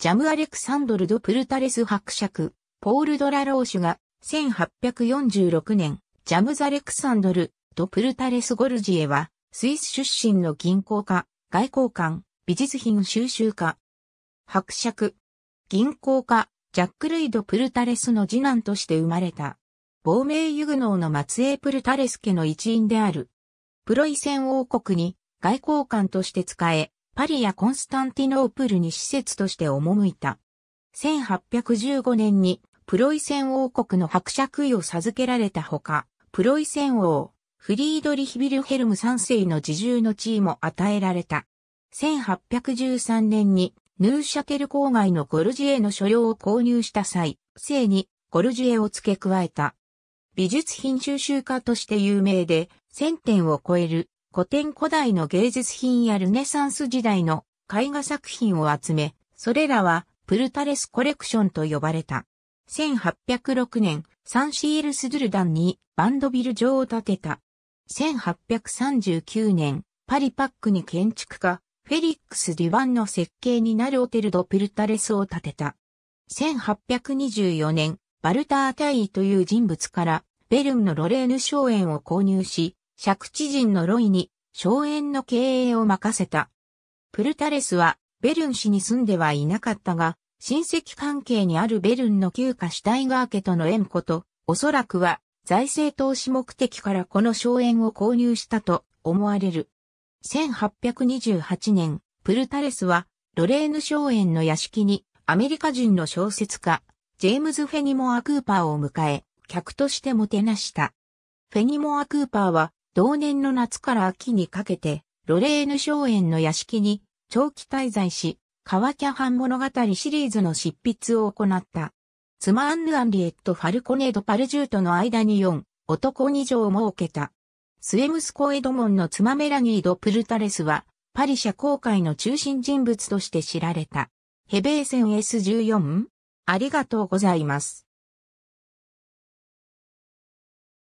ジャム・アレクサンドル・ド・プルタレス伯爵、ポール・ドラローシュが、1846年、ジャム・ザ・レクサンドル・ド・プルタレス・ゴルジエは、スイス出身の銀行家、外交官、美術品収集家。伯爵、銀行家、ジャック・ルイ・ド・プルタレスの次男として生まれた。亡命ユグノーの末裔プルタレス家の一員である。プロイセン王国に外交官として使え、パリやコンスタンティノープルに施設として赴いた。1815年にプロイセン王国の伯爵位を授けられたほか、プロイセン王、フリードリヒ・ビルヘルム3世の自重の地位も与えられた。1813年にヌーシャテル郊外のゴルジエの所領を購入した際、姓にゴルジエを付け加えた。美術品収集家として有名で、1000点を超える古典古代の芸術品やルネサンス時代の絵画作品を集め、それらはプルタレスコレクションと呼ばれた。1806年、サンシールス・ドゥルダンにバンドビル城を建てた。1839年、パリパックに建築家、フェリックス・デュバンの設計になるオテル・ド・プルタレスを建てた。1824年、バルター・タイという人物から、ベルンのロレーヌ荘園を購入し、借地人のロイに、荘園の経営を任せた。プルタレスは、ベルン市に住んではいなかったが、親戚関係にあるベルンの旧家シュタイガー家との縁こと、おそらくは、財政投資目的からこの荘園を購入したと思われる。1828年、プルタレスは、ロレーヌ荘園の屋敷に、アメリカ人の小説家、ジェームズ・フェニモア・クーパーを迎え、客としてもてなした。フェニモア・クーパーは、同年の夏から秋にかけて、ロレーヌ荘園の屋敷に長期滞在し、ワキャハン物語シリーズの執筆を行った。ツマンヌ・アンリエット・ファルコネード・パルジューとの間に4、男2女を設けた。末息子エドモンの妻メラニー・ド・プルタレスは、パリ社交界の中心人物として知られた。ヘベーセン S14? ありがとうございます。